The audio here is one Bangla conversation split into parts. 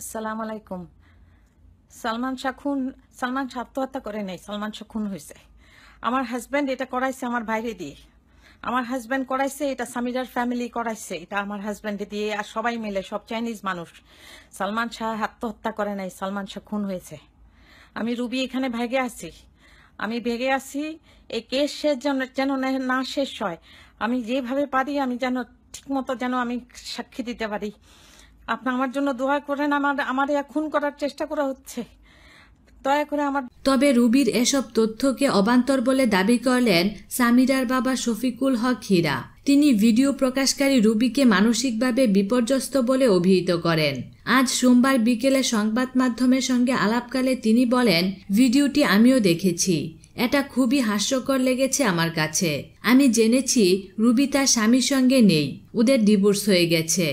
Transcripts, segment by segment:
আসসালাম আলাইকুম সালমান শাহ খুন সালমান শাহ আত্মহত্যা করে নাই সালমান শাহ খুন হয়েছে আমার হাজব্যান্ড এটা করাইছে আমার বাইরে দিয়ে আমার হাজব্যান্ড করাইছে এটা সামিরার ফ্যামিলি করাইছে এটা আমার হাজব্যান্ড দিয়ে আর সবাই মিলে সব চাইনিজ মানুষ সালমান শাহ আত্মহত্যা করে নাই সালমান শাহ খুন হয়েছে আমি রুবি এখানে ভেগে আছি আমি ভেগে আছি এই কেস শেষ যেন যেন না শেষ হয় আমি যেভাবে পারি আমি যেন ঠিকমতো যেন আমি সাক্ষী দিতে পারি আপনি আমার জন্য দোয়া করেন আমার আমার খুন করার চেষ্টা করা হচ্ছে দয়া করে আমার তবে রুবির এসব তথ্যকে অবান্তর বলে দাবি করলেন সামিরার বাবা শফিকুল হক হীরা তিনি ভিডিও প্রকাশকারী রুবিকে মানসিকভাবে বিপর্যস্ত বলে অভিহিত করেন আজ সোমবার বিকেলে সংবাদ মাধ্যমের সঙ্গে আলাপকালে তিনি বলেন ভিডিওটি আমিও দেখেছি এটা খুবই হাস্যকর লেগেছে আমার কাছে আমি জেনেছি রুবি তার স্বামীর সঙ্গে নেই ওদের ডিভোর্স হয়ে গেছে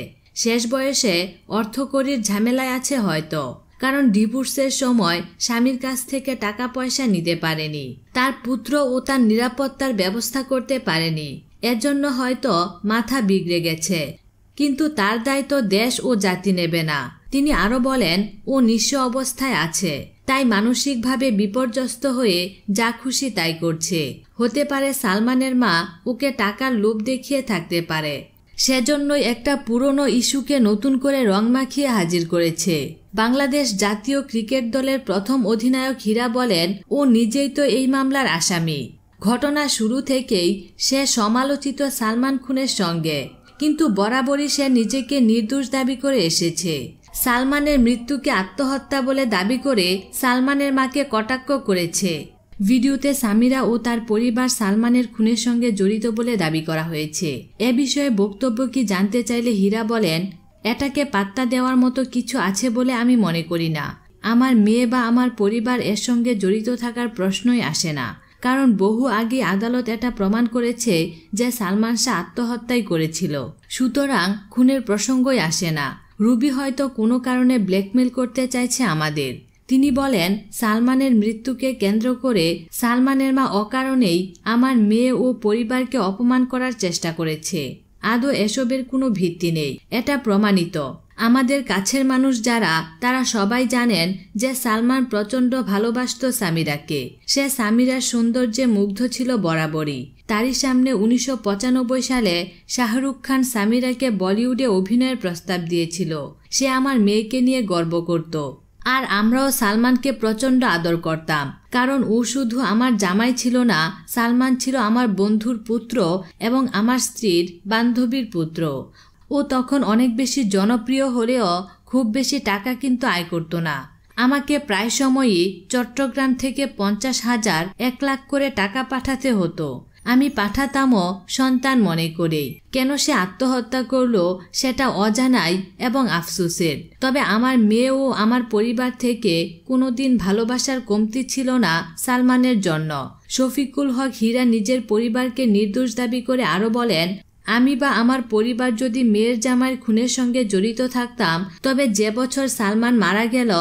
শেষ বয়সে অর্থকরির ঝামেলায় আছে হয়তো কারণ ডিভোর্সের সময় স্বামীর কাছ থেকে টাকা পয়সা নিতে পারেনি তার পুত্র ও তার নিরাপত্তার ব্যবস্থা করতে পারেনি এর জন্য হয়তো মাথা বিগড়ে গেছে কিন্তু তার দায়িত্ব দেশ ও জাতি নেবে না তিনি আরও বলেন ও নিঃস্ব অবস্থায় আছে তাই মানসিকভাবে বিপর্যস্ত হয়ে যা খুশি তাই করছে হতে পারে সালমানের মা ওকে টাকার লোভ দেখিয়ে থাকতে পারে সেজন্যই একটা পুরনো ইস্যুকে নতুন করে রং মাখিয়ে হাজির করেছে বাংলাদেশ জাতীয় ক্রিকেট দলের প্রথম অধিনায়ক হীরা বলেন ও নিজেই তো এই মামলার আসামি ঘটনা শুরু থেকেই সে সমালোচিত সালমান খুনের সঙ্গে কিন্তু বরাবরই সে নিজেকে নির্দোষ দাবি করে এসেছে সালমানের মৃত্যুকে আত্মহত্যা বলে দাবি করে সালমানের মাকে কটাক্ষ করেছে ভিডিওতে সামিরা ও তার পরিবার সালমানের খুনের সঙ্গে জড়িত বলে দাবি করা হয়েছে এ বিষয়ে বক্তব্য কি জানতে চাইলে হীরা বলেন এটাকে পাত্তা দেওয়ার মতো কিছু আছে বলে আমি মনে করি না আমার মেয়ে বা আমার পরিবার এর সঙ্গে জড়িত থাকার প্রশ্নই আসে না কারণ বহু আগে আদালত এটা প্রমাণ করেছে যে সালমান শাহ আত্মহত্যাই করেছিল সুতরাং খুনের প্রসঙ্গই আসে না রুবি হয়তো কোনো কারণে ব্ল্যাকমেল করতে চাইছে আমাদের তিনি বলেন সালমানের মৃত্যুকে কেন্দ্র করে সালমানের মা অকারণেই আমার মেয়ে ও পরিবারকে অপমান করার চেষ্টা করেছে আদৌ এসবের কোনো ভিত্তি নেই এটা প্রমাণিত আমাদের কাছের মানুষ যারা তারা সবাই জানেন যে সালমান প্রচণ্ড ভালোবাসত সামিরাকে সে সামিরার সৌন্দর্যে মুগ্ধ ছিল বরাবরই তারই সামনে উনিশশো সালে শাহরুখ খান সামিরাকে বলিউডে অভিনয়ের প্রস্তাব দিয়েছিল সে আমার মেয়েকে নিয়ে গর্ব করত আর আমরাও সালমানকে প্রচণ্ড আদর করতাম কারণ ও শুধু আমার জামাই ছিল না সালমান ছিল আমার বন্ধুর পুত্র এবং আমার স্ত্রীর বান্ধবীর পুত্র ও তখন অনেক বেশি জনপ্রিয় হলেও খুব বেশি টাকা কিন্তু আয় করতো না আমাকে প্রায় সময়ই চট্টগ্রাম থেকে পঞ্চাশ হাজার এক লাখ করে টাকা পাঠাতে হতো আমি পাঠাতামও সন্তান মনে করেই কেন সে আত্মহত্যা করল সেটা অজানাই এবং আফসোসের তবে আমার মেয়েও আমার পরিবার থেকে কোনোদিন ভালোবাসার কমতি ছিল না সালমানের জন্য শফিকুল হক হীরা নিজের পরিবারকে নির্দোষ দাবি করে আরও বলেন আমি বা আমার পরিবার যদি মেয়ের জামাই খুনের সঙ্গে জড়িত থাকতাম তবে যে বছর সালমান মারা গেল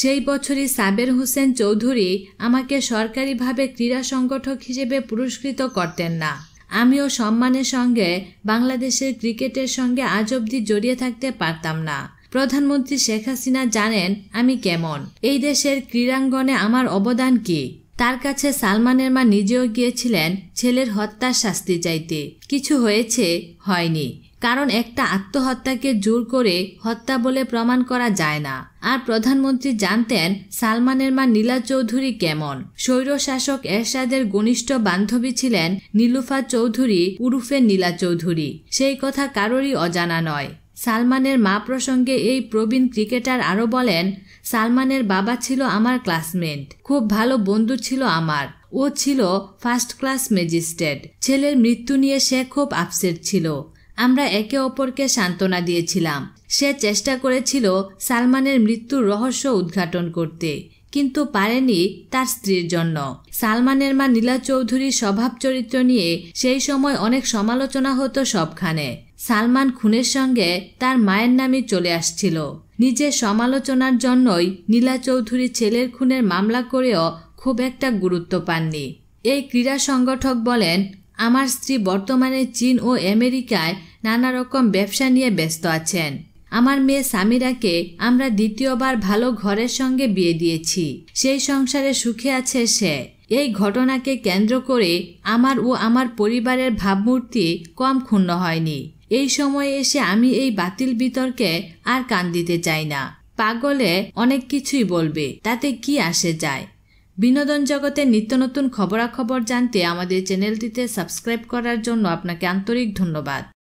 সেই বছরই সাবের হোসেন চৌধুরী আমাকে সরকারিভাবে ক্রীড়া সংগঠক হিসেবে পুরস্কৃত করতেন না আমিও সম্মানের সঙ্গে বাংলাদেশের ক্রিকেটের সঙ্গে আজ অবধি জড়িয়ে থাকতে পারতাম না প্রধানমন্ত্রী শেখ হাসিনা জানেন আমি কেমন এই দেশের ক্রীড়াঙ্গনে আমার অবদান কী তার কাছে সালমানের মা নিজেও গিয়েছিলেন ছেলের হত্যার শাস্তি চাইতে কিছু হয়েছে হয়নি কারণ একটা আত্মহত্যাকে জোর করে হত্যা বলে প্রমাণ করা যায় না আর প্রধানমন্ত্রী জানতেন সালমানের মা নীলা চৌধুরী কেমন স্বৈরশাসক এরশাদের ঘনিষ্ঠ বান্ধবী ছিলেন নীলুফা চৌধুরী উরুফে নীলা চৌধুরী সেই কথা কারোরই অজানা নয় সালমানের মা প্রসঙ্গে এই প্রবীণ ক্রিকেটার আরও বলেন সালমানের বাবা ছিল আমার ক্লাসমেট খুব ভালো বন্ধু ছিল আমার ও ছিল ফার্স্ট ক্লাস ম্যাজিস্ট্রেট ছেলের মৃত্যু নিয়ে সে খুব আপসেট ছিল আমরা একে অপরকে সান্ত্বনা দিয়েছিলাম সে চেষ্টা করেছিল সালমানের মৃত্যুর রহস্য উদ্ঘাটন করতে কিন্তু পারেনি তার স্ত্রীর জন্য সালমানের মা নীলা চৌধুরীর স্বভাব চরিত্র নিয়ে সেই সময় অনেক সমালোচনা হতো সবখানে সালমান খুনের সঙ্গে তার মায়ের নামই চলে আসছিল নিজের সমালোচনার জন্যই নীলা চৌধুরী ছেলের খুনের মামলা করেও খুব একটা গুরুত্ব পাননি এই ক্রীড়া সংগঠক বলেন আমার স্ত্রী বর্তমানে চীন ও আমেরিকায় নানা রকম ব্যবসা নিয়ে ব্যস্ত আছেন আমার মেয়ে সামিরাকে আমরা দ্বিতীয়বার ভালো ঘরের সঙ্গে বিয়ে দিয়েছি সেই সংসারে সুখে আছে সে এই ঘটনাকে কেন্দ্র করে আমার ও আমার পরিবারের ভাবমূর্তি কম ক্ষুণ্ণ হয়নি এই সময়ে এসে আমি এই বাতিল বিতর্কে আর কান দিতে চাই না পাগলে অনেক কিছুই বলবে তাতে কি আসে যায় বিনোদন জগতে নিত্য নতুন খবরাখবর জানতে আমাদের চ্যানেলটিতে সাবস্ক্রাইব করার জন্য আপনাকে আন্তরিক ধন্যবাদ